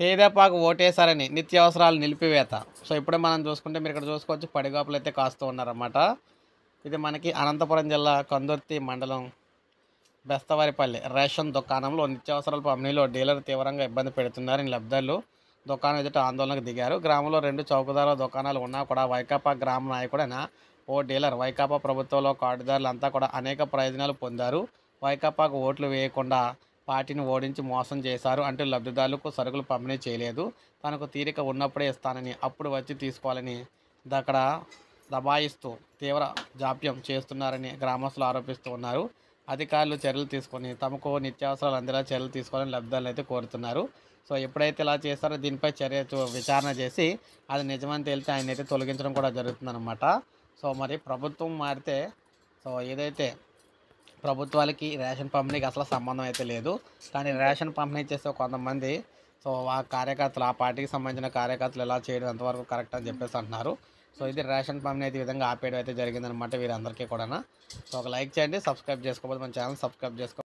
తేదేపాకు ఓటేశారని నిత్యావసరాలు నిలిపివేత సో ఇప్పుడే మనం చూసుకుంటే మీరు ఇక్కడ చూసుకోవచ్చు పడిగాపులు అయితే కాస్తూ ఉన్నారన్నమాట ఇది మనకి అనంతపురం జిల్లా కందుర్తి మండలం బెస్తవారిపల్లి రేషన్ దుకాణంలో నిత్యావసరాల పంపిణీలో డీలర్ తీవ్రంగా ఇబ్బంది పెడుతున్నారని లబ్ధాలు దుకాణం ఎదుట ఆందోళనకు దిగారు గ్రామంలో రెండు చౌకదారుల దుకాణాలు ఉన్నా కూడా వైకాపా గ్రామ నాయకుడైన ఓ డీలర్ వైకాపా ప్రభుత్వంలో కార్డుదారులంతా కూడా అనేక ప్రయోజనాలు పొందారు వైకాపాకు ఓట్లు వేయకుండా పార్టీని ఓడించి మోసం చేశారు అంటూ లబ్ధిదారులకు సరుకులు పంపిణీ చేయలేదు తనకు తీరిక ఉన్నప్పుడే ఇస్తానని అప్పుడు వచ్చి తీసుకోవాలని అక్కడ దబాయిస్తూ తీవ్ర జాప్యం చేస్తున్నారని గ్రామస్తులు ఆరోపిస్తూ ఉన్నారు అధికారులు చర్యలు తీసుకొని తమకు నిత్యావసరాలు అందేలా చర్యలు తీసుకోవాలని లబ్ధిదారులు అయితే కోరుతున్నారు సో ఎప్పుడైతే ఇలా చేస్తారో దీనిపై చర్య విచారణ చేసి అది నిజమని తేలితే ఆయన అయితే తొలగించడం కూడా జరుగుతుందన్నమాట సో మరి ప్రభుత్వం మారితే సో ఏదైతే ప్రభుత్వాలకి రేషన్ పంపిణీకి అసలు సంబంధం అయితే లేదు కానీ రేషన్ పంపిణీ చేసే కొంతమంది సో ఆ కార్యకర్తలు ఆ పార్టీకి సంబంధించిన కార్యకర్తలు ఎలా చేయడం ఎంతవరకు కరెక్ట్ అని చెప్పేసి అంటున్నారు సో ఇది రేషన్ పంపిణీ అయితే విధంగా ఆపేయడం అయితే జరిగిందనమాట వీరందరికీ కూడా సో ఒక లైక్ చేయండి సబ్స్క్రైబ్ చేసుకోకపోతే మన ఛానల్ సబ్స్క్రైబ్ చేసుకో